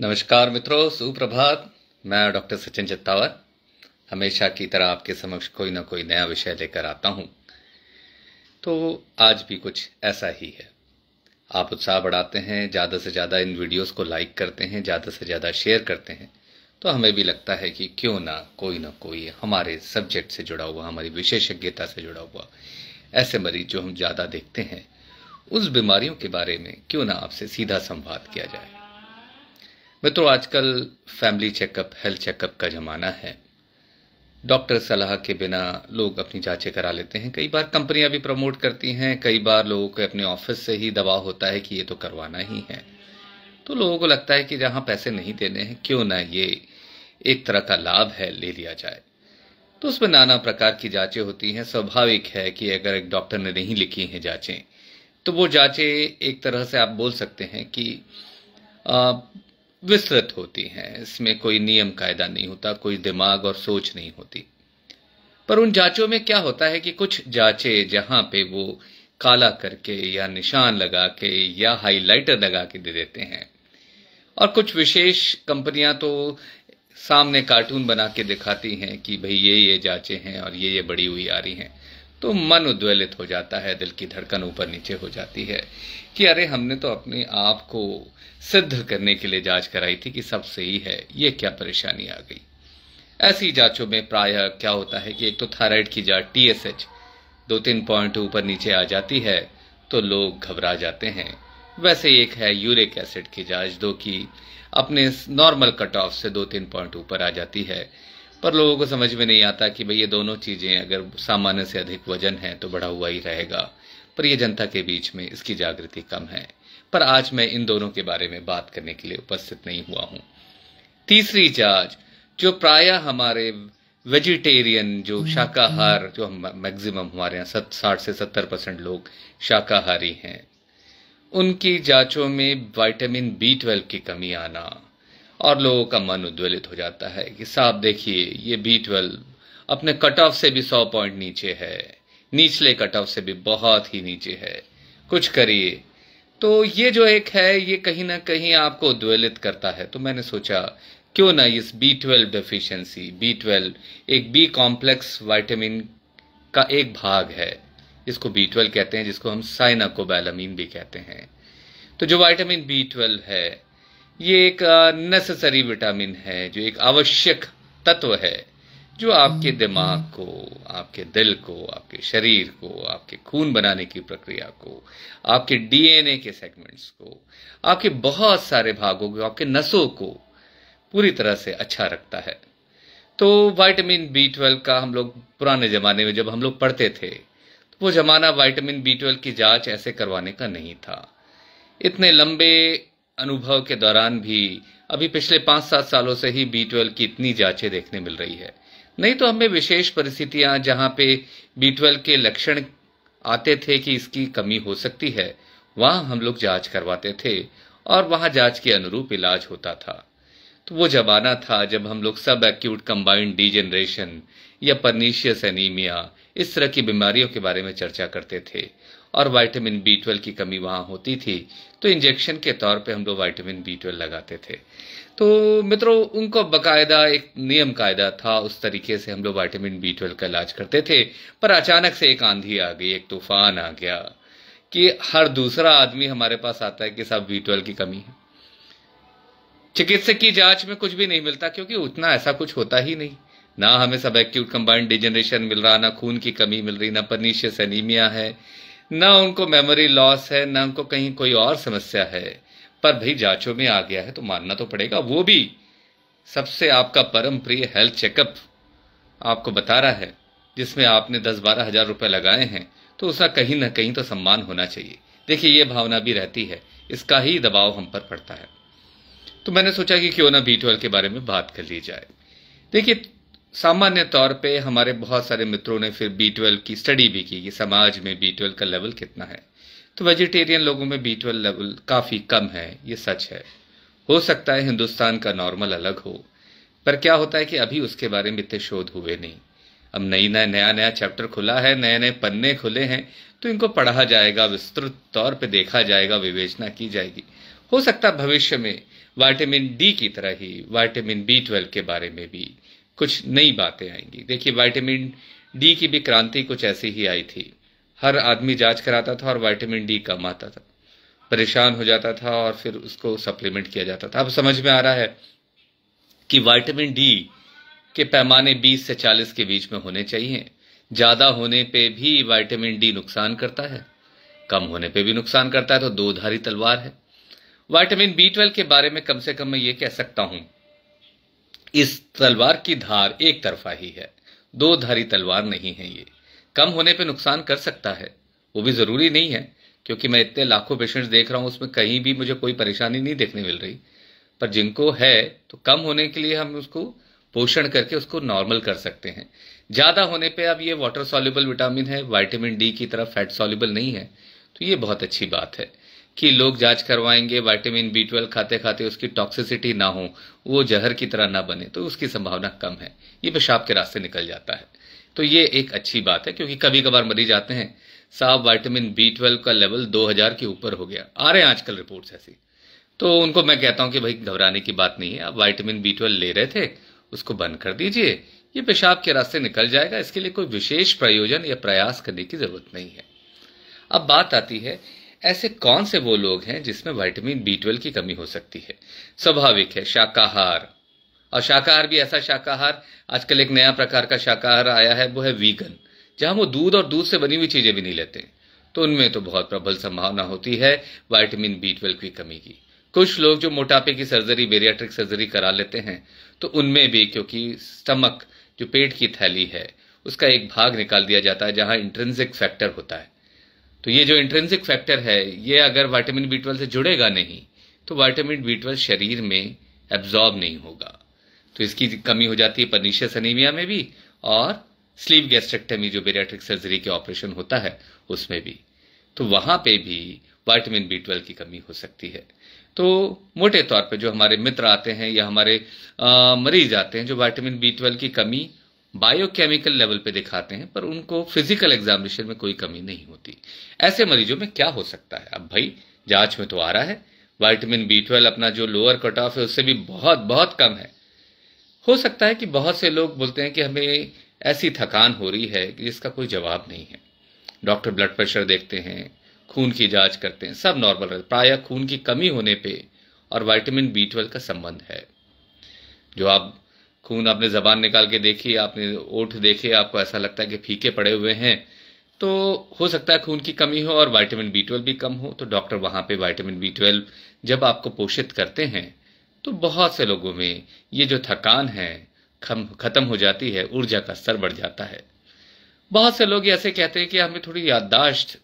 नमस्कार मित्रों सुप्रभात मैं डॉक्टर सचिन चित्तावर हमेशा की तरह आपके समक्ष कोई ना कोई नया विषय लेकर आता हूं तो आज भी कुछ ऐसा ही है आप उत्साह बढ़ाते हैं ज़्यादा से ज़्यादा इन वीडियोस को लाइक करते हैं ज़्यादा से ज़्यादा शेयर करते हैं तो हमें भी लगता है कि क्यों ना कोई ना कोई हमारे सब्जेक्ट से जुड़ा हुआ हमारी विशेषज्ञता से जुड़ा हुआ ऐसे मरीज जो हम ज़्यादा देखते हैं उस बीमारियों के बारे में क्यों ना आपसे सीधा संवाद किया जाए मित्रों आजकल फैमिली चेकअप हेल्थ चेकअप का ज़माना है डॉक्टर सलाह के बिना लोग अपनी जांचें करा लेते हैं कई बार कंपनियां भी प्रमोट करती हैं कई बार लोगों को अपने ऑफिस से ही दबाव होता है कि ये तो करवाना ही है तो लोगों को लगता है कि जहां पैसे नहीं देने हैं क्यों ना ये एक तरह का लाभ है ले लिया जाए तो उसमें नाना प्रकार की जांचें होती हैं स्वाभाविक है कि अगर एक डॉक्टर ने नहीं लिखी हैं जांचें तो वो जांचें एक तरह से आप बोल सकते हैं कि विस्तृत होती हैं इसमें कोई नियम कायदा नहीं होता कोई दिमाग और सोच नहीं होती पर उन जांचों में क्या होता है कि कुछ जांचे जहां पे वो काला करके या निशान लगा के या हाइलाइटर लगा के दे देते हैं और कुछ विशेष कंपनियां तो सामने कार्टून बना के दिखाती हैं कि भाई ये ये जांचे हैं और ये ये बड़ी हुई आ रही हैं तो मन उद्वेलित हो जाता है दिल की धड़कन ऊपर नीचे हो जाती है कि अरे हमने तो अपने आप को सिद्ध करने के लिए जांच कराई थी कि सब सही है ये क्या परेशानी आ गई ऐसी जांचों में प्राय क्या होता है कि एक तो थायराइड की जांच टीएसएच दो तीन पॉइंट ऊपर नीचे आ जाती है तो लोग घबरा जाते हैं वैसे एक है यूरिक एसिड की जांच दो की अपने नॉर्मल कट ऑफ से दो तीन पॉइंट ऊपर आ जाती है पर लोगों को समझ में नहीं आता कि भाई ये दोनों चीज़ें अगर सामान्य से अधिक वजन है तो बढ़ा हुआ ही रहेगा पर यह जनता के बीच में इसकी जागृति कम है पर आज मैं इन दोनों के बारे में बात करने के लिए उपस्थित नहीं हुआ हूं तीसरी जांच जो प्राय हमारे वेजिटेरियन जो हम्म, शाकाहार हम्म। जो हम मैक्सिमम हमारे यहाँ सत साठ से सत्तर परसेंट लोग शाकाहारी हैं उनकी जांचों में विटामिन बी ट्वेल्व की कमी आना और लोगों का मन उद्वेलित हो जाता है कि साहब देखिए ये बी ट्वेल्व अपने कट ऑफ से भी सौ पॉइंट नीचे है निचले कट ऑफ से भी बहुत ही नीचे है कुछ करिए तो ये जो एक है ये कहीं ना कहीं आपको उद्वेलित करता है तो मैंने सोचा क्यों ना इस B twelve deficiency B twelve एक बी कॉम्प्लेक्स वाइटामिन का एक भाग है इसको बी ट्वेल्व कहते हैं जिसको हम साइनाकोबैलामीन भी कहते हैं तो जो वाइटामिन बी ट्वेल्व है ये एक नेसेसरी विटामिन है जो एक आवश्यक तत्व है जो आपके हम्म। दिमाग को आपके दिल को आपके शरीर को आपके खून बनाने की प्रक्रिया को आपके डीएनए के सेगमेंट्स को आपके बहुत सारे भागों को आपके नसों को पूरी तरह से अच्छा रखता है तो वाइटामिन बी ट्वेल्व का हम लोग पुराने ज़माने में जब हम लोग पढ़ते थे तो वो ज़माना वाइटामिन बी ट्वेल्व की जांच ऐसे करवाने का नहीं था इतने लंबे अनुभव के दौरान भी अभी पिछले पांच सात सालों से ही बी ट्वेल्व की इतनी जांचें देखने मिल रही है नहीं तो हमें विशेष परिस्थितियां जहां पे बी ट्वेल्व के लक्षण आते थे कि इसकी कमी हो सकती है वहां हम लोग जांच करवाते थे और वहां जांच के अनुरूप इलाज होता था तो वो जमाना था जब हम लोग सब एक्यूट कंबाइंड डीजेनरेशन या परनीशियस एनीमिया इस तरह की बीमारियों के बारे में चर्चा करते थे और वाइटामिन बी ट्वेल्व की कमी वहां होती थी तो इंजेक्शन के तौर पे हम लोग वाइटामिन बी ट्वेल्व लगाते थे तो मित्रों उनको बकायदा एक नियम कायदा था उस तरीके से हम लोग वाइटामिन बी ट्वेल्व का इलाज करते थे पर अचानक से एक आंधी आ गई एक तूफान आ गया कि हर दूसरा आदमी हमारे पास आता है कि साहब बी ट्वेल्व की कमी है चिकित्सक की जांच में कुछ भी नहीं मिलता क्योंकि उतना ऐसा कुछ होता ही नहीं ना हमें सब एक्यूट कंबाइंड डिजेनरेशन मिल रहा ना खून की कमी मिल रही ना पर्नीशियस एनीमिया है ना उनको मेमोरी लॉस है ना उनको कहीं कोई और समस्या है पर भाई जांचों में आ गया है तो मानना तो पड़ेगा वो भी सबसे आपका परम प्रिय हेल्थ चेकअप आपको बता रहा है जिसमें आपने दस बारह हजार रुपए लगाए हैं तो उसका कहीं ना कहीं तो सम्मान होना चाहिए देखिए ये भावना भी रहती है इसका ही दबाव हम पर पड़ता है तो मैंने सोचा कि क्यों ना बी के बारे में बात कर ली जाए देखिए सामान्य तौर पे हमारे बहुत सारे मित्रों ने फिर बी ट्वेल्व की स्टडी भी की कि समाज में बी ट्वेल्व का लेवल कितना है तो वेजिटेरियन लोगों में बी ट्वेल्व लेवल काफ़ी कम है ये सच है हो सकता है हिंदुस्तान का नॉर्मल अलग हो पर क्या होता है कि अभी उसके बारे में इतने शोध हुए नहीं अब नई नया नया नया चैप्टर खुला है नए नए पन्ने खुले हैं तो इनको पढ़ा जाएगा विस्तृत तौर पर देखा जाएगा विवेचना की जाएगी हो सकता है भविष्य में वाइटामिन डी की तरह ही वाइटामिन बी ट्वेल्व के बारे में भी कुछ नई बातें आएंगी देखिए वाइटामिन डी की भी क्रांति कुछ ऐसी ही आई थी हर आदमी जांच कराता था और वाइटामिन डी कम आता था परेशान हो जाता था और फिर उसको सप्लीमेंट किया जाता था अब समझ में आ रहा है कि वाइटामिन डी के पैमाने 20 से 40 के बीच में होने चाहिए ज़्यादा होने पे भी वाइटामिन डी नुकसान करता है कम होने पे भी नुकसान करता है तो दो धारी तलवार है वाइटामिन बी ट्वेल्व के बारे में कम से कम मैं ये कह सकता हूं इस तलवार की धार एक तरफा ही है दो धारी तलवार नहीं है ये कम होने पे नुकसान कर सकता है वो भी ज़रूरी नहीं है क्योंकि मैं इतने लाखों पेशेंट्स देख रहा हूं उसमें कहीं भी मुझे कोई परेशानी नहीं देखने मिल रही पर जिनको है तो कम होने के लिए हम उसको पोषण करके उसको नॉर्मल कर सकते हैं ज़्यादा होने पे अब ये वाटर सॉल्यूबल विटामिन है वाइटामिन डी की तरह फैट सॉल्यूबल नहीं है तो ये बहुत अच्छी बात है कि लोग जांच करवाएंगे विटामिन बी ट्वेल्व खाते खाते उसकी टॉक्सिसिटी ना हो वो जहर की तरह ना बने तो उसकी संभावना कम है ये पेशाब के रास्ते निकल जाता है तो ये एक अच्छी बात है क्योंकि कभी कभार मरीज आते हैं साहब वाइटामिन बी ट्वेल्व का लेवल हजार के ऊपर हो गया आ रहे हैं आजकल रिपोर्ट ऐसी तो उनको मैं कहता हूं कि भाई घबराने की बात नहीं है आप वाइटामिन बी ट्वेल्व ले रहे थे उसको बंद कर दीजिए ये पेशाब के रास्ते निकल जाएगा इसके लिए कोई विशेष प्रयोजन या प्रयास करने की जरूरत नहीं है अब बात आती है ऐसे कौन से वो लोग हैं जिसमें विटामिन बी ट्वेल्व की कमी हो सकती है स्वाभाविक है शाकाहार और शाकाहार भी ऐसा शाकाहार आजकल एक नया प्रकार का शाकाहार आया है वो है वीगन जहां वो दूध और दूध से बनी हुई चीजें भी नहीं लेते तो उनमें तो बहुत प्रबल संभावना होती है वाइटामिन बी ट्वेल्व की कमी की कुछ लोग जो मोटापे की सर्जरी बेरियाट्रिक सर्जरी करा लेते हैं तो उनमें भी क्योंकि स्टमक जो पेट की थैली है उसका एक भाग निकाल दिया जाता है जहां इंट्रेंसिक फैक्टर होता है तो ये जो इंट्रेंसिक फैक्टर है ये अगर वाइटामिन बी से जुड़ेगा नहीं तो वाइटामिन बी शरीर में एब्जॉर्ब नहीं होगा तो इसकी कमी हो जाती है परनीशियस अनीमिया में भी और स्लीव गैस्ट्रेक्टमी जो बेरियाट्रिक सर्जरी के ऑपरेशन होता है उसमें भी तो वहां पे भी वाइटामिन बी ट्वेल्व की कमी हो सकती है तो मोटे तौर पे जो हमारे मित्र आते हैं या हमारे आ, मरीज आते हैं जो वाइटामिन बी ट्वेल्व की कमी बायोकेमिकल लेवल पे दिखाते हैं पर उनको फिजिकल एग्जामिनेशन में कोई कमी नहीं होती ऐसे मरीजों में क्या हो सकता है अब भाई जांच में तो आ रहा है वाइटामिन बी ट्वेल्व अपना जो लोअर कट ऑफ है उससे भी बहुत बहुत कम है हो सकता है कि बहुत से लोग बोलते हैं कि हमें ऐसी थकान हो रही है कि जिसका कोई जवाब नहीं है डॉक्टर ब्लड प्रेशर देखते हैं खून की जांच करते हैं सब नॉर्मल रहते प्राय खून की कमी होने पे और वाइटामिन बी ट्वेल्व का संबंध है जो आप खून आपने ज़बान निकाल के देखी आपने ओठ देखे आपको ऐसा लगता है कि फीके पड़े हुए हैं तो हो सकता है खून की कमी हो और वाइटामिन बी ट्वेल्व भी कम हो तो डॉक्टर वहां पे वाइटामिन बी ट्वेल्व जब आपको पोषित करते हैं तो बहुत से लोगों में ये जो थकान है खत्म हो जाती है ऊर्जा का स्तर बढ़ जाता है बहुत से लोग ऐसे कहते हैं कि हमें थोड़ी याददाश्त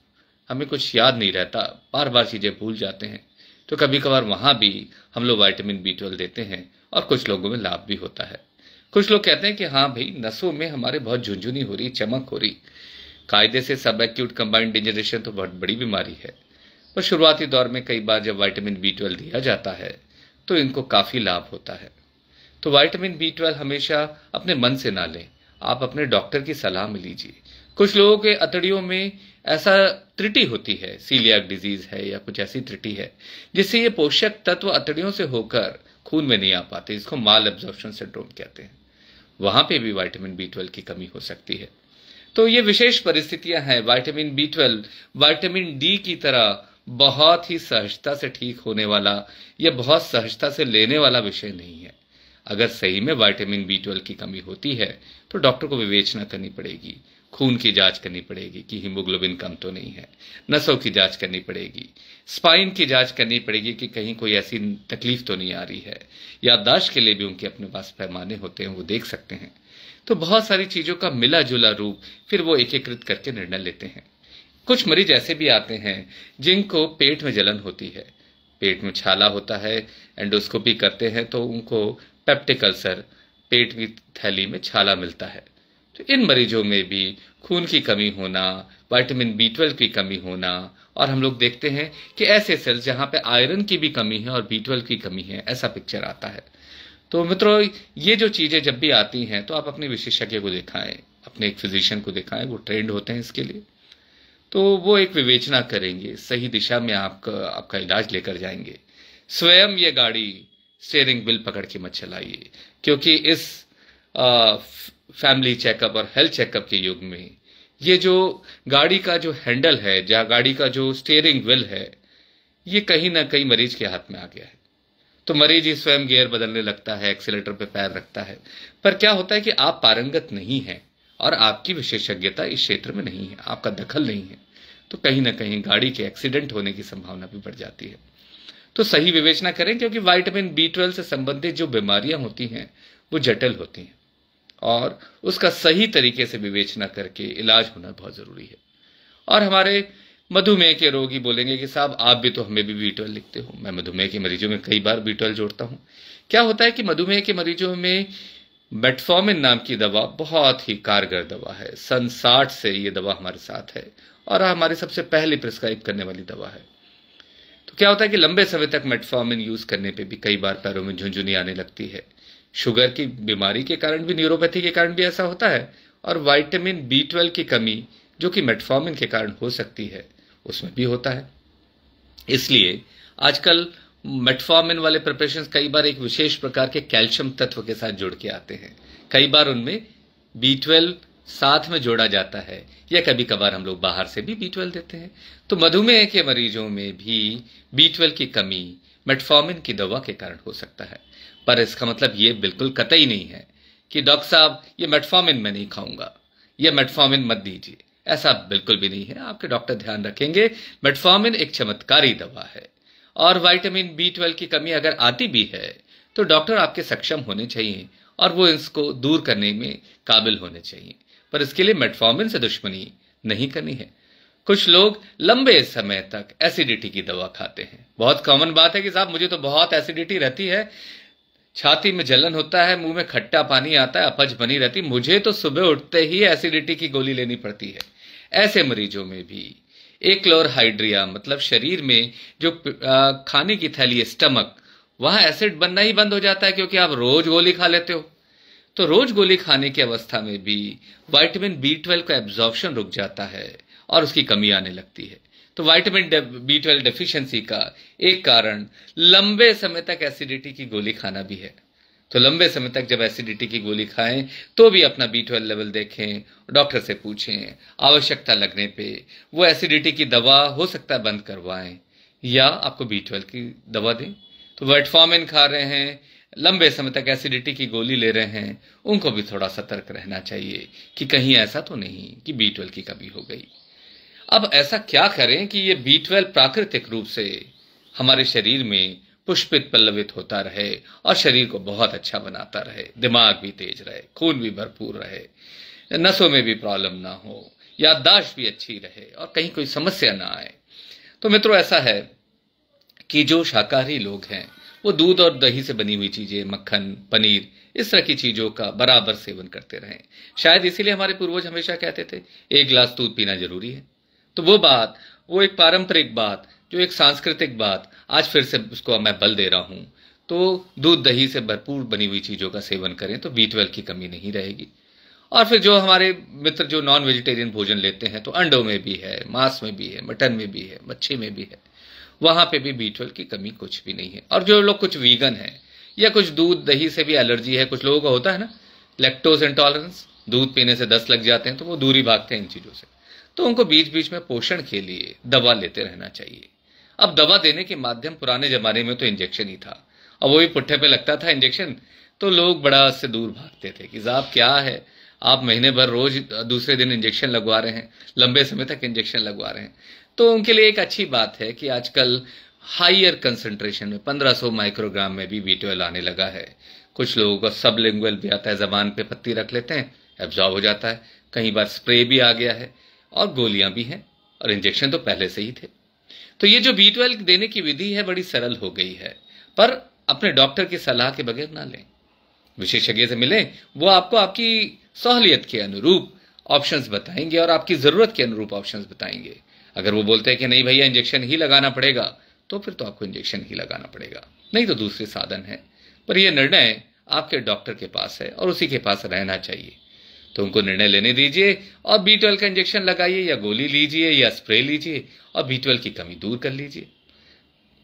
हमें कुछ याद नहीं रहता बार बार चीज़ें भूल जाते हैं तो कभी कभार वहां भी हम लोग वाइटामिन बी ट्वेल्व देते हैं और कुछ लोगों में लाभ भी होता है कुछ लोग कहते हैं कि हाँ भाई नसों में हमारे बहुत झुंझुनी हो रही चमक हो रही कायदे से सब एक्यूट कंबाइंड डिजनरेशन तो बहुत बड़ी बीमारी है पर शुरुआती दौर में कई बार जब वाइटामिन बी ट्वेल्व दिया जाता है तो इनको काफ़ी लाभ होता है तो वाइटामिन बी ट्वेल्व हमेशा अपने मन से ना लें आप अपने डॉक्टर की सलाह में लीजिए कुछ लोगों के अतड़ियों में ऐसा त्रुटि होती है सीलियाक डिजीज है या कुछ ऐसी त्रुटि है जिससे ये पोषक तत्व अतड़ियों से होकर खून में नहीं आ पाते इसको माल एब्जॉर्प्शन सिंड्रोम कहते हैं वहां पे भी विटामिन बी ट्वेल्व की कमी हो सकती है तो ये विशेष परिस्थितियां हैं vitamin B twelve vitamin D की तरह बहुत ही सहजता से ठीक होने वाला या बहुत सहजता से लेने वाला विषय नहीं है अगर सही में वाइटामिन बी ट्वेल्व की कमी होती है तो डॉक्टर को विवेचना करनी पड़ेगी खून की जांच करनी पड़ेगी कि हीमोग्लोबिन कम तो नहीं है नसों की जांच करनी पड़ेगी स्पाइन की जांच करनी पड़ेगी कि कहीं कोई ऐसी तकलीफ तो नहीं आ रही है याददाश्त के लिए भी उनके अपने पास पैमाने होते हैं वो देख सकते हैं तो बहुत सारी चीजों का मिला जुला रूप फिर वो एकीकृत करके निर्णय लेते हैं कुछ मरीज ऐसे भी आते हैं जिनको पेट में जलन होती है पेट में छाला होता है एंडोस्कोपी करते हैं तो उनको पेप्टिक अल्सर पेट की थैली में छाला मिलता है तो इन मरीजों में भी खून की कमी होना वाइटामिन बी ट्वेल्व की कमी होना और हम लोग देखते हैं कि ऐसे सेल्स जहां पे आयरन की भी कमी है और बी ट्वेल्व की कमी है ऐसा पिक्चर आता है तो मित्रों ये जो चीज़ें जब भी आती हैं तो आप अपने विशेषज्ञ को दिखाएं अपने एक फिजिशियन को दिखाएं वो ट्रेंड होते हैं इसके लिए तो वो एक विवेचना करेंगे सही दिशा में आपका आपका इलाज लेकर जाएंगे स्वयं ये गाड़ी स्टेयरिंग बिल पकड़ के मत चलाइए क्योंकि इस आ, फैमिली चेकअप और हेल्थ चेकअप के युग में ये जो गाड़ी का जो हैंडल है या गाड़ी का जो स्टेयरिंग व्हील है ये कहीं ना कहीं मरीज के हाथ में आ गया है तो मरीज ही स्वयं गियर बदलने लगता है एक्सीटर पे पैर रखता है पर क्या होता है कि आप पारंगत नहीं है और आपकी विशेषज्ञता इस क्षेत्र में नहीं है आपका दखल नहीं है तो कहीं ना कहीं गाड़ी के एक्सीडेंट होने की संभावना भी बढ़ जाती है तो सही विवेचना करें क्योंकि वाइटामिन बी ट्वेल्व से संबंधित जो बीमारियां होती हैं वो जटिल होती हैं और उसका सही तरीके से विवेचना करके इलाज होना बहुत ज़रूरी है और हमारे मधुमेह के रोगी बोलेंगे कि साहब आप भी तो हमें भी बी ट्वेल्व लिखते हो मैं मधुमेह के मरीजों में कई बार बी ट्वेल्व जोड़ता हूँ क्या होता है कि मधुमेह के मरीजों में मेटफॉर्मिन नाम की दवा बहुत ही कारगर दवा है सन साठ से ये दवा हमारे साथ है और हमारे सबसे पहले प्रिस्क्राइब करने वाली दवा है तो क्या होता है कि लंबे समय तक मेटफॉर्मिन यूज करने पे भी कई बार पैरों में झुंझुनी आने लगती है शुगर की बीमारी के कारण भी न्यूरोपैथी के कारण भी ऐसा होता है और वाइटामिन बी ट्वेल्व की कमी जो कि मेटफॉर्मिन के कारण हो सकती है उसमें भी होता है इसलिए आजकल मेटफॉर्मिन वाले प्रिपरेशन कई बार एक विशेष प्रकार के कैल्शियम तत्व के साथ जुड़ के आते हैं कई बार उनमें बी ट्वेल्व साथ में जोड़ा जाता है या कभी कभार हम लोग बाहर से भी बी ट्वेल्व देते हैं तो मधुमेह के मरीजों में भी बी ट्वेल्व की कमी मेटफॉर्मिन की दवा के कारण हो सकता है पर इसका मतलब ये बिल्कुल कतई नहीं है कि डॉक्टर साहब ये मेटफॉर्मिन मैं नहीं खाऊंगा ये मेटफॉर्मिन मत दीजिए ऐसा बिल्कुल भी नहीं है आपके डॉक्टर ध्यान रखेंगे मेटफॉर्मिन एक चमत्कारी दवा है और वाइटामिन बी ट्वेल्व की कमी अगर आती भी है तो डॉक्टर आपके सक्षम होने चाहिए और वो इसको दूर करने में काबिल होने चाहिए पर इसके लिए मेटफॉर्मिन से दुश्मनी नहीं करनी है कुछ लोग लंबे समय तक एसिडिटी की दवा खाते हैं बहुत कॉमन बात है कि साहब मुझे तो बहुत एसिडिटी रहती है छाती में जलन होता है मुंह में खट्टा पानी आता है अपच बनी रहती मुझे तो सुबह उठते ही एसिडिटी की गोली लेनी पड़ती है ऐसे मरीजों में भी एक क्लोरहाइड्रिया मतलब शरीर में जो खाने की थैली है स्टमक वहां एसिड बनना ही बंद हो जाता है क्योंकि आप रोज गोली खा लेते हो तो रोज गोली खाने की अवस्था में भी वाइटमिन बी ट्वेल्व का एब्जॉर्प्शन रुक जाता है और उसकी कमी आने लगती है तो वाइटामिन बी ट्वेल्व डेफिशियंसी का एक कारण लंबे समय तक एसिडिटी की गोली खाना भी है तो लंबे समय तक जब एसिडिटी की गोली खाएं तो भी अपना बी ट्वेल्व लेवल देखें डॉक्टर से पूछें आवश्यकता लगने पे वो एसिडिटी की दवा हो सकता है बंद करवाएं या आपको बी ट्वेल्व की दवा दें तो वर्टफॉर्मिन खा रहे हैं लंबे समय तक एसिडिटी की गोली ले रहे हैं उनको भी थोड़ा सतर्क रहना चाहिए कि कहीं ऐसा तो नहीं कि बी ट्वेल्व की कमी हो गई अब ऐसा क्या करें कि ये बी ट्वेल्व प्राकृतिक रूप से हमारे शरीर में पुष्पित पल्लवित होता रहे और शरीर को बहुत अच्छा बनाता रहे दिमाग भी तेज रहे खून भी भरपूर रहे नसों में भी प्रॉब्लम ना हो याददाश्त भी अच्छी रहे और कहीं कोई समस्या ना आए तो मित्रों ऐसा है कि जो शाकाहारी लोग हैं वो दूध और दही से बनी हुई चीजें मक्खन पनीर इस तरह की चीजों का बराबर सेवन करते रहें शायद इसीलिए हमारे पूर्वज हमेशा कहते थे एक गिलास दूध पीना जरूरी है तो वो बात वो एक पारंपरिक बात जो एक सांस्कृतिक बात आज फिर से उसको मैं बल दे रहा हूं तो दूध दही से भरपूर बनी हुई चीज़ों का सेवन करें तो बी की कमी नहीं रहेगी और फिर जो हमारे मित्र जो नॉन वेजिटेरियन भोजन लेते हैं तो अंडों में भी है मांस में भी है मटन में भी है मच्छी में भी है वहां पे भी बी की कमी कुछ भी नहीं है और जो लोग कुछ वीगन है या कुछ दूध दही से भी एलर्जी है कुछ लोगों का होता है ना लेक्टोज इंटॉलरेंस दूध पीने से दस लग जाते हैं तो वो दूरी भागते हैं इन चीज़ों से तो उनको बीच बीच में पोषण के लिए दवा लेते रहना चाहिए अब दवा देने के माध्यम पुराने जमाने में तो इंजेक्शन ही था और वो भी पुट्ठे पे लगता था इंजेक्शन तो लोग बड़ा उससे दूर भागते थे कि साहब क्या है आप महीने भर रोज दूसरे दिन इंजेक्शन लगवा रहे हैं लंबे समय तक इंजेक्शन लगवा रहे हैं तो उनके लिए एक अच्छी बात है कि आजकल हाइयर कंसंट्रेशन में 1500 माइक्रोग्राम में भी बी आने लगा है कुछ लोगों का सब लिंगुअल भी आता है जबान पे पत्ती रख लेते हैं एब्जॉर्ब हो जाता है कई बार स्प्रे भी आ गया है और गोलियां भी हैं और इंजेक्शन तो पहले से ही थे तो ये जो बी ट्वेल्व देने की विधि है बड़ी सरल हो गई है पर अपने डॉक्टर की सलाह के बगैर ना लें विशेषज्ञ से मिलें वो आपको आपकी सहूलियत के अनुरूप ऑप्शंस बताएंगे और आपकी जरूरत के अनुरूप ऑप्शंस बताएंगे अगर वो बोलते हैं कि नहीं भैया इंजेक्शन ही लगाना पड़ेगा तो फिर तो आपको इंजेक्शन ही लगाना पड़ेगा नहीं तो दूसरे साधन है पर यह निर्णय आपके डॉक्टर के पास है और उसी के पास रहना चाहिए तो उनको निर्णय लेने दीजिए और बी ट्वेल्व का इंजेक्शन लगाइए या गोली लीजिए या स्प्रे लीजिए और बी ट्वेल्व की कमी दूर कर लीजिए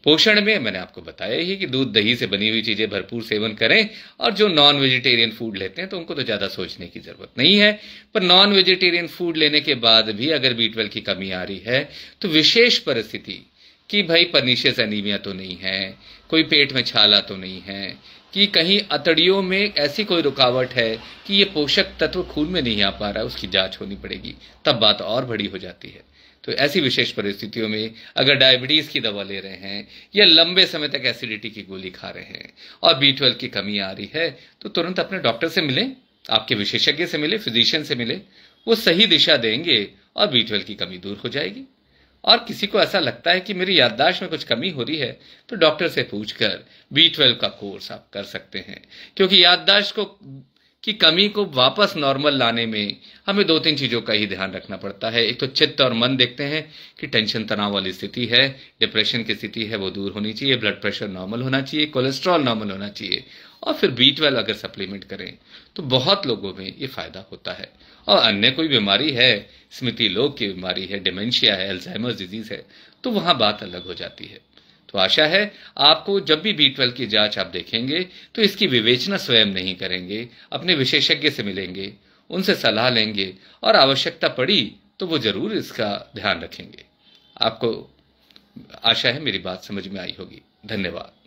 पोषण में मैंने आपको बताया ही कि दूध दही से बनी हुई चीज़ें भरपूर सेवन करें और जो नॉन वेजिटेरियन फूड लेते हैं तो उनको तो ज़्यादा सोचने की ज़रूरत नहीं है पर नॉन वेजिटेरियन फूड लेने के बाद भी अगर बी ट्वेल्व की कमी आ रही है तो विशेष परिस्थिति कि भाई पर्निशियस एनीमिया तो नहीं है कोई पेट में छाला तो नहीं है कि कहीं अतड़ियों में ऐसी कोई रुकावट है कि ये पोषक तत्व खून में नहीं आ पा रहा है उसकी जांच होनी पड़ेगी तब बात और बड़ी हो जाती है तो ऐसी विशेष परिस्थितियों में अगर डायबिटीज़ की दवा ले रहे हैं या लंबे समय तक एसिडिटी की गोली खा रहे हैं और बी ट्वेल्व की कमी आ रही है तो तुरंत अपने डॉक्टर से मिलें आपके विशेषज्ञ से मिले फिजिशियन से मिले वो सही दिशा देंगे और बी ट्वेल्व की कमी दूर हो जाएगी और किसी को ऐसा लगता है कि मेरी याददाश्त में कुछ कमी हो रही है तो डॉक्टर से पूछकर बी ट्वेल्व का कोर्स आप कर सकते हैं क्योंकि याददाश्त को की कमी को वापस नॉर्मल लाने में हमें दो तीन चीजों का ही ध्यान रखना पड़ता है एक तो चित्त और मन देखते हैं कि टेंशन तनाव वाली स्थिति है डिप्रेशन की स्थिति है वो दूर होनी चाहिए ब्लड प्रेशर नॉर्मल होना चाहिए कोलेस्ट्रॉल नॉर्मल होना चाहिए और फिर बी ट्वेल्व अगर सप्लीमेंट करें तो बहुत लोगों में ये फायदा होता है और अन्य कोई बीमारी है स्मृति लोग की बीमारी है डिमेंशिया है अल्जाइमर्स डिजीज है तो वहां बात अलग हो जाती है तो आशा है आपको जब भी बी ट्वेल्व की जांच आप देखेंगे तो इसकी विवेचना स्वयं नहीं करेंगे अपने विशेषज्ञ से मिलेंगे उनसे सलाह लेंगे और आवश्यकता पड़ी तो वो जरूर इसका ध्यान रखेंगे आपको आशा है मेरी बात समझ में आई होगी धन्यवाद